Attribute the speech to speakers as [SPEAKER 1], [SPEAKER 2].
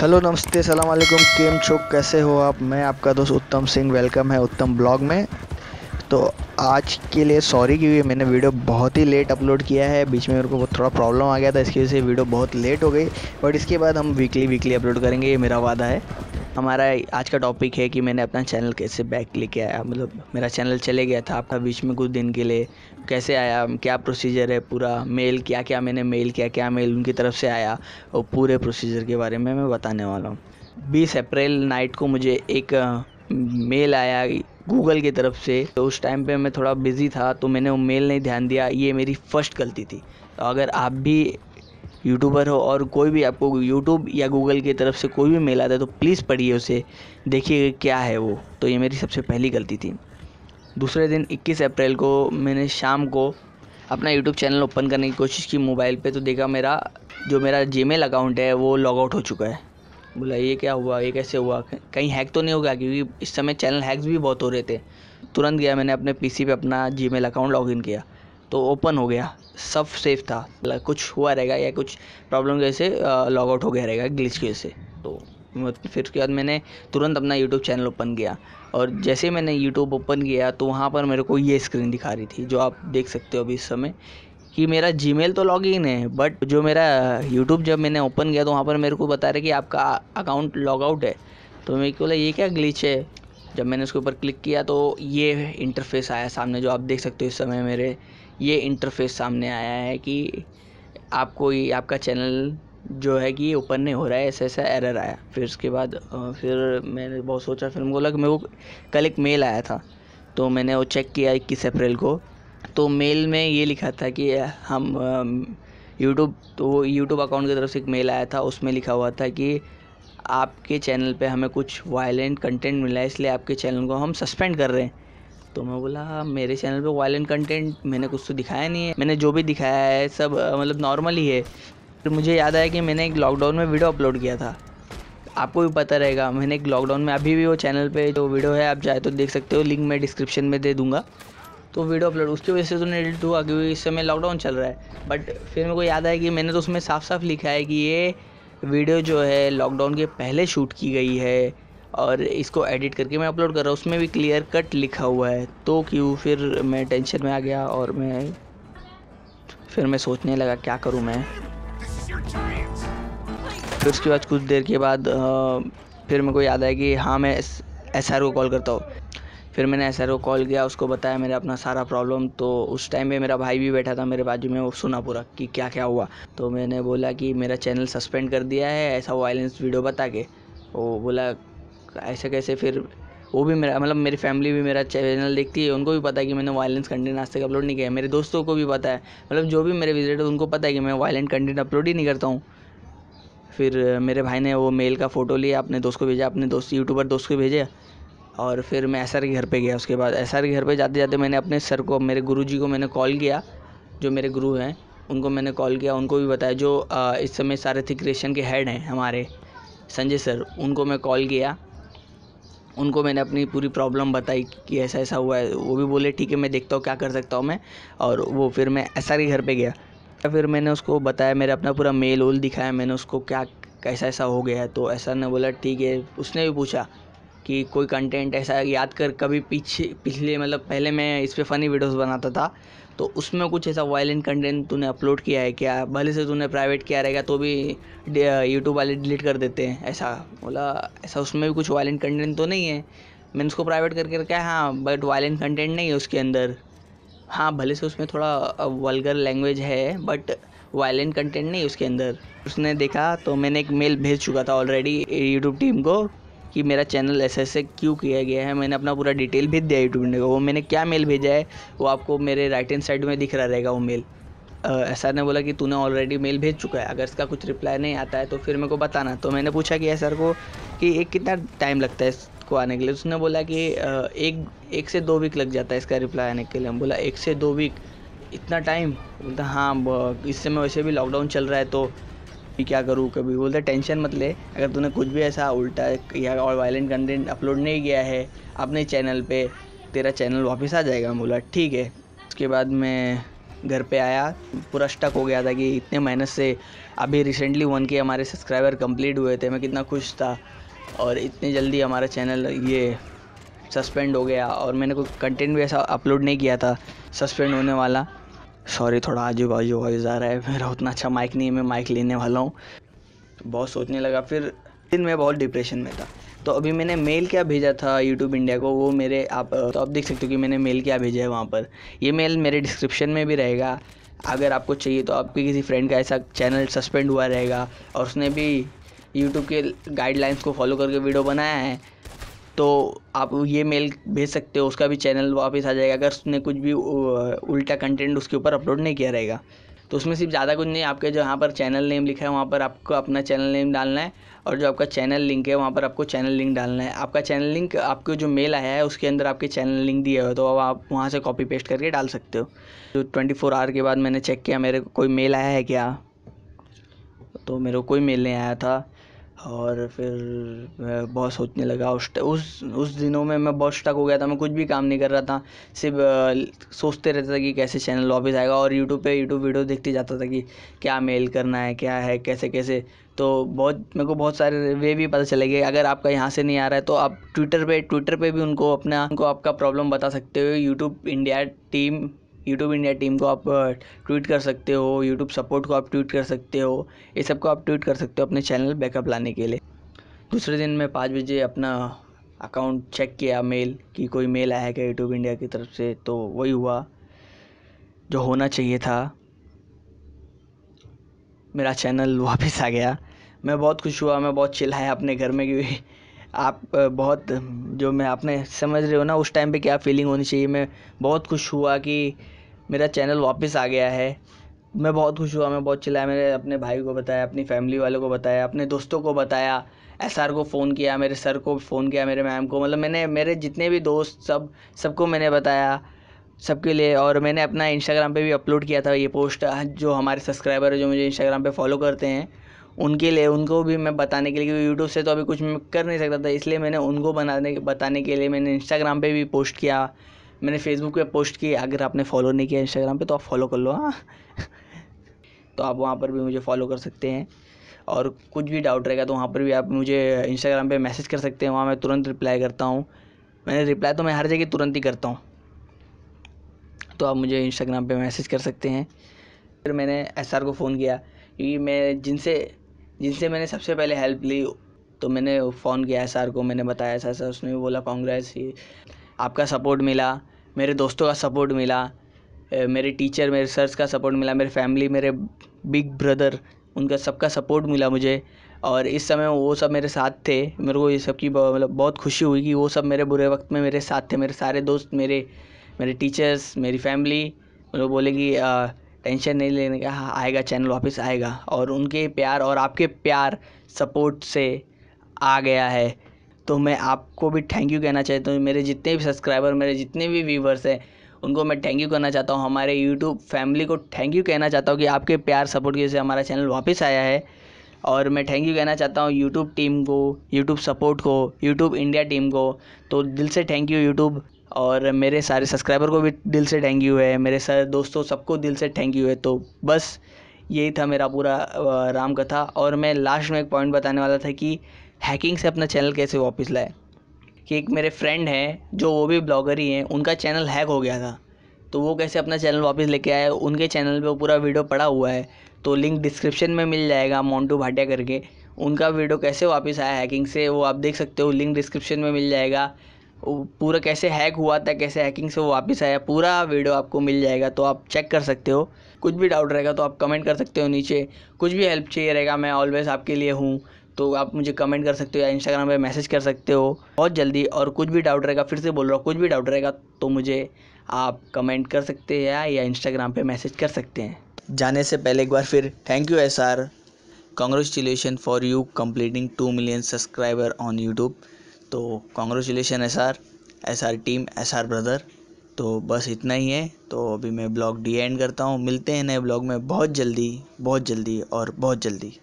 [SPEAKER 1] hello नमस्ते सलाम वालेकुम केम चौक कैसे हो आप मैं आपका दोस्त उत्तम सिंह वेलकम है उत्तम ब्लॉग में तो आज के लिए सॉरी क्योंकि मैंने वीडियो बहुत ही लेट अपलोड किया है बीच में मेरे को थोड़ा प्रॉब्लम आ गया था इसकी वजह से वीडियो बहुत लेट हो गई बट इसके बाद हम वीकली वीकली अपलोड करेंगे ये मेरा वादा है हमारा आज का टॉपिक है कि मैंने अपना चैनल कैसे बैक लेके आया मतलब मेरा चैनल चले गया था आपका बीच में कुछ दिन के लिए कैसे आया क्या प्रोसीजर है पूरा मेल क्या क्या मैंने मेल किया क्या मेल उनकी तरफ से आया और पूरे प्रोसीजर के बारे में मैं बताने वाला हूँ बीस अप्रैल नाइट को मुझे एक मेल आया गूगल की तरफ से तो उस टाइम पे मैं थोड़ा बिज़ी था तो मैंने वो मेल नहीं ध्यान दिया ये मेरी फ़र्स्ट गलती थी तो अगर आप भी यूट्यूबर हो और कोई भी आपको यूट्यूब या गूगल की तरफ से कोई भी मेल आता है तो प्लीज़ पढ़िए उसे देखिए क्या है वो तो ये मेरी सबसे पहली गलती थी दूसरे दिन 21 अप्रैल को मैंने शाम को अपना यूट्यूब चैनल ओपन करने की कोशिश की मोबाइल पे तो देखा मेरा जो मेरा जी अकाउंट है वो लॉग आउट हो चुका है बोला ये क्या हुआ ये कैसे हुआ कहीं हैक तो नहीं हो गया क्योंकि इस समय चैनल हैक्स भी बहुत हो रहे थे तुरंत गया मैंने अपने पीसी पे अपना जीमेल अकाउंट लॉगिन किया तो ओपन हो गया सब सेफ था मतलब कुछ हुआ रहेगा या कुछ प्रॉब्लम की वजह से लॉग आउट हो गया रहेगा ग्लिच की वजह से तो फिर उसके बाद मैंने तुरंत अपना यूट्यूब चैनल ओपन किया और जैसे मैंने यूट्यूब ओपन किया तो वहाँ पर मेरे को ये स्क्रीन दिखा रही थी जो आप देख सकते हो अभी इस समय कि मेरा मेल तो इन है बट जो मेरा यूट्यूब जब मैंने ओपन किया तो वहाँ पर मेरे को बता रहा कि आपका अकाउंट लॉग आउट है तो मेरे को बोला ये क्या ग्लिच है जब मैंने उसके ऊपर क्लिक किया तो ये इंटरफेस आया सामने जो आप देख सकते हो इस समय मेरे ये इंटरफेस सामने आया है कि आपको ये आपका चैनल जो है कि ऊपर नहीं हो रहा है ऐसा ऐसा एरर आया फिर उसके बाद फिर मैंने बहुत सोचा फिर बोला कि मेरे को कल एक मेल आया था तो मैंने वो चेक किया इक्कीस अप्रैल को तो मेल में ये लिखा था कि हम यूट्यूब तो वो यूट्यूब अकाउंट की तरफ से एक मेल आया था उसमें लिखा हुआ था कि आपके चैनल पे हमें कुछ वायलेंट कंटेंट मिला है इसलिए आपके चैनल को हम सस्पेंड कर रहे हैं तो मैं बोला हाँ, मेरे चैनल पे वायलेंट कंटेंट मैंने कुछ तो दिखाया नहीं है मैंने जो भी दिखाया है सब मतलब नॉर्मल ही है फिर मुझे याद आया कि मैंने एक लॉकडाउन में वीडियो अपलोड किया था आपको भी पता रहेगा मैंने एक लॉकडाउन में अभी भी वो चैनल पे जो वीडियो है आप चाहे तो देख सकते हो लिंक मैं डिस्क्रिप्शन में दे दूँगा तो वीडियो अपलोड उसकी वजह से तो नहीं एडिट हुआ क्योंकि इस समय लॉकडाउन चल रहा है बट फिर मेरे को याद आया कि मैंने तो उसमें साफ साफ लिखा है कि ये वीडियो जो है लॉकडाउन के पहले शूट की गई है और इसको एडिट करके मैं अपलोड कर रहा हूँ उसमें भी क्लियर कट लिखा हुआ है तो क्यों फिर मैं टेंशन में आ गया और मैं फिर मैं सोचने लगा क्या करूँ मैं फिर उसके बाद कुछ देर के बाद फिर मेरे को याद आया कि हाँ मैं एस को कॉल करता हूँ फिर मैंने एस को कॉल किया उसको बताया मेरा अपना सारा प्रॉब्लम तो उस टाइम पे मेरा भाई भी बैठा था मेरे बाजू में वो सुना पूरा कि क्या क्या हुआ तो मैंने बोला कि मेरा चैनल सस्पेंड कर दिया है ऐसा वायलेंस वीडियो बता के वो बोला ऐसे कैसे फिर वो भी मेरा मतलब मेरी फैमिली भी मेरा चैनल देखती है उनको भी पता है कि मैंने वायलेंस कंटेंट आज तक अपलोड नहीं किया है मेरे दोस्तों को भी पता है मतलब जो भी मेरे विजिटर उनको पता है कि मैं वायलेंट कंटेंट अपलोड ही नहीं करता हूँ फिर मेरे भाई ने वो मेल का फ़ोटो लिया अपने दोस्त को भेजा अपने दोस्त यूट्यूबर दोस्त को भेजा और फिर मैं एस के घर पर गया उसके बाद एस के घर पर जाते जाते मैंने अपने सर को मेरे गुरु जी को मैंने कॉल किया जो मेरे गुरु हैं उनको मैंने कॉल किया उनको भी बताया जो इस समय सारे क्रिएशन के हेड हैं हमारे संजय सर उनको मैं कॉल किया उनको मैंने अपनी पूरी प्रॉब्लम बताई कि ऐसा ऐसा हुआ है वो भी बोले ठीक है मैं देखता हूँ क्या कर सकता हूँ मैं और वो फिर मैं एस के घर पर गया तो फिर मैंने उसको बताया मेरा अपना पूरा मेल ओल दिखाया मैंने उसको क्या कैसा ऐसा हो गया है तो ऐसा ने बोला ठीक है उसने भी पूछा कि कोई कंटेंट ऐसा याद कर कभी पीछे पिछले मतलब पहले मैं इस पर फ़नी वीडियोस बनाता था तो उसमें कुछ ऐसा वायलेंट कंटेंट तूने अपलोड किया है क्या भले से तूने प्राइवेट किया रहेगा तो भी यूट्यूब वाले डिलीट कर देते हैं ऐसा बोला ऐसा उसमें भी कुछ वायलेंट कंटेंट तो नहीं है मैंने उसको प्राइवेट करके रखा है हाँ बट वायलेंट कंटेंट नहीं है उसके अंदर हाँ भले से उसमें थोड़ा वलगर लैंग्वेज है बट वायलेंट कंटेंट नहीं उसके अंदर उसने देखा तो मैंने एक मेल भेज चुका था ऑलरेडी यूट्यूब टीम को कि मेरा चैनल ऐसे ऐसे क्यों किया गया है मैंने अपना पूरा डिटेल भेज दिया यूट्यूब ने वो मैंने क्या मेल भेजा है वो आपको मेरे राइट हैंड साइड में दिख रहा रहेगा वो मेल सर ने बोला कि तूने ऑलरेडी मेल भेज चुका है अगर इसका कुछ रिप्लाई नहीं आता है तो फिर मेरे को बताना तो मैंने पूछा कि सर को कि एक कितना टाइम लगता है इसको आने के लिए तो उसने बोला कि एक एक से दो वीक लग जाता है इसका रिप्लाई आने के लिए हम बोला एक से दो वीक इतना टाइम बोलता हाँ इस समय वैसे भी लॉकडाउन चल रहा है तो कि क्या करूँ कभी बोलते टेंशन मत ले अगर तूने कुछ भी ऐसा उल्टा या और वायलेंट कंटेंट अपलोड नहीं किया है अपने चैनल पे तेरा चैनल वापस आ जाएगा बोला ठीक है उसके बाद मैं घर पे आया पूरा स्टक हो गया था कि इतने मेहनत से अभी रिसेंटली वन के हमारे सब्सक्राइबर कंप्लीट हुए थे मैं कितना खुश था और इतनी जल्दी हमारा चैनल ये सस्पेंड हो गया और मैंने कोई कंटेंट भी ऐसा अपलोड नहीं किया था सस्पेंड होने वाला सॉरी थोड़ा आजू बाजू वॉइस आ रहा है मेरा उतना अच्छा माइक नहीं है मैं माइक लेने वाला हूँ बहुत सोचने लगा फिर दिन मैं बहुत डिप्रेशन में था तो अभी मैंने मेल क्या भेजा था यूट्यूब इंडिया को वो मेरे आप तो आप देख सकते हो कि मैंने मेल क्या भेजा है वहाँ पर ये मेल मेरे डिस्क्रिप्शन में भी रहेगा अगर आपको चाहिए तो आपके किसी फ्रेंड का ऐसा चैनल सस्पेंड हुआ रहेगा और उसने भी यूट्यूब के गाइडलाइंस को फॉलो करके वीडियो बनाया है तो आप ये मेल भेज सकते हो उसका भी चैनल वापस आ जाएगा अगर उसने कुछ भी उल्टा कंटेंट उसके ऊपर अपलोड नहीं किया रहेगा तो उसमें सिर्फ ज़्यादा कुछ नहीं आपके जो यहाँ पर चैनल नेम लिखा है वहाँ पर आपको अपना चैनल नेम डालना है और जो आपका चैनल लिंक है वहाँ पर आपको चैनल लिंक डालना है आपका चैनल लिंक आपको जो मेल आया है उसके अंदर आपके चैनल लिंक दिया है तो अब आप वहाँ से कॉपी पेस्ट करके डाल सकते हो जो ट्वेंटी फोर आवर के बाद मैंने चेक किया मेरे को कोई मेल आया है क्या तो मेरे को कोई मेल नहीं आया था और फिर मैं बहुत सोचने लगा उस उस उस दिनों में मैं बहुत स्टक हो गया था मैं कुछ भी काम नहीं कर रहा था सिर्फ सोचते रहता था कि कैसे चैनल वापस आएगा और यूट्यूब पे यूट्यूब वीडियो देखते जाता था कि क्या मेल करना है क्या है कैसे कैसे तो बहुत मेरे को बहुत सारे वे भी पता चले गए अगर आपका यहाँ से नहीं आ रहा है तो आप ट्विटर पर ट्विटर पर भी उनको अपना उनको आपका प्रॉब्लम बता सकते हो YouTube India team YouTube India team को आप ट्वीट कर सकते हो यूट्यूब सपोर्ट को आप ट्वीट कर सकते हो ये सब को आप ट्वीट कर सकते हो अपने चैनल बैकअप लाने के लिए दूसरे दिन मैं पाँच बजे अपना अकाउंट चेक किया मेल कि कोई मेल आया क्या यूट्यूब इंडिया की तरफ से तो वही हुआ जो होना चाहिए था मेरा चैनल वापस आ गया मैं बहुत खुश हुआ मैं बहुत चिल्लाया अपने घर में क्योंकि आप बहुत जो मैं आपने समझ रहे हो ना उस टाइम पे क्या फीलिंग होनी चाहिए मैं बहुत खुश हुआ कि मेरा चैनल वापस आ गया है मैं बहुत खुश हुआ मैं बहुत चिल्लाया मैंने अपने भाई को बताया अपनी फैमिली वालों को बताया अपने दोस्तों को बताया एस को फ़ोन किया मेरे सर को फ़ोन किया मेरे मैम को मतलब मैंने मेरे जितने भी दोस्त सब सबको मैंने बताया सबके लिए और मैंने अपना इंस्टाग्राम पे भी अपलोड किया था ये पोस्ट हाँ, जो हमारे सब्सक्राइबर जो मुझे इंस्टाग्राम पे फॉलो करते हैं उनके लिए उनको भी मैं बताने के लिए क्योंकि यूट्यूब से तो अभी कुछ कर नहीं सकता था इसलिए मैंने उनको बनाने बताने के लिए मैंने इंस्टाग्राम पे भी पोस्ट किया मैंने फेसबुक पे पोस्ट की अगर आपने फॉलो नहीं किया इंस्टाग्राम पे तो आप फॉलो कर लो हाँ तो आप वहाँ पर भी मुझे फॉलो कर सकते हैं और कुछ भी डाउट रहेगा तो वहाँ पर भी आप मुझे इंस्टाग्राम पे मैसेज कर सकते हैं वहाँ मैं तुरंत रिप्लाई करता हूँ मैंने रिप्लाई तो मैं हर जगह तुरंत ही करता हूँ तो आप मुझे इंस्टाग्राम पे मैसेज कर सकते हैं फिर मैंने एस को फ़ोन किया क्योंकि मैं जिनसे जिनसे मैंने सबसे पहले हेल्प ली तो मैंने फ़ोन किया एस को मैंने बताया ऐसा ऐसा उसने बोला कांग्रेस ही आपका सपोर्ट मिला मेरे दोस्तों का सपोर्ट मिला मेरे टीचर मेरे सर्स का सपोर्ट मिला मेरे फैमिली मेरे बिग ब्रदर उनका सबका सपोर्ट मिला मुझे और इस समय वो सब मेरे साथ थे मेरे को ये सब की मतलब बहुत खुशी हुई कि वो सब मेरे बुरे वक्त में मेरे साथ थे मेरे सारे दोस्त मेरे मेरे टीचर्स मेरी फैमिली मतलब बोले कि टेंशन नहीं लेने का हाँ, आएगा चैनल वापस आएगा और उनके प्यार और आपके प्यार सपोर्ट से आ गया है तो मैं आपको भी थैंक यू कहना चाहता हूँ मेरे जितने भी सब्सक्राइबर मेरे जितने भी व्यूवर्स हैं उनको मैं थैंक यू कहना चाहता हूँ हमारे यूट्यूब फैमिली को थैंक यू कहना चाहता हूँ कि आपके प्यार सपोर्ट की वजह से हमारा चैनल वापस आया है और मैं थैंक यू कहना चाहता हूँ यूट्यूब टीम को यूट्यूब सपोर्ट को यूट्यूब इंडिया टीम को तो दिल से थैंक यू यूट्यूब और मेरे सारे सब्सक्राइबर को भी दिल से थैंक यू है मेरे सारे दोस्तों सबको दिल से थैंक यू है तो बस यही था मेरा पूरा राम कथा और मैं लास्ट में एक पॉइंट बताने वाला था कि हैकिंग से अपना चैनल कैसे वापस लाए कि एक मेरे फ्रेंड हैं जो वो भी ब्लॉगर ही हैं उनका चैनल हैक हो गया था तो वो कैसे अपना चैनल वापस लेके आए उनके चैनल पे वो पूरा वीडियो पड़ा हुआ है तो लिंक डिस्क्रिप्शन में मिल जाएगा मोंटू भाटिया करके उनका वीडियो कैसे वापस आया हैकिंग से वो आप देख सकते हो लिंक डिस्क्रिप्शन में मिल जाएगा पूरा कैसे हैक हुआ था कैसे हैकिंग से वो वापस आया पूरा वीडियो आपको मिल जाएगा तो आप चेक कर सकते हो कुछ भी डाउट रहेगा तो आप कमेंट कर सकते हो नीचे कुछ भी हेल्प चाहिए रहेगा मैं ऑलवेज़ आपके लिए हूँ तो आप मुझे कमेंट कर सकते हो या इंस्टाग्राम पे मैसेज कर सकते हो बहुत जल्दी और कुछ भी डाउट रहेगा फिर से बोल रहा हूँ कुछ भी डाउट रहेगा तो मुझे आप कमेंट कर सकते हैं या, इंस्टाग्राम पे मैसेज कर सकते हैं जाने से पहले एक बार फिर thank you S R congratulation for you completing two million subscriber on YouTube तो congratulation S R S R team S R brother तो बस इतना ही है तो अभी मैं ब्लॉग डी एंड करता हूँ मिलते हैं नए ब्लॉग में बहुत जल्दी बहुत जल्दी और बहुत जल्दी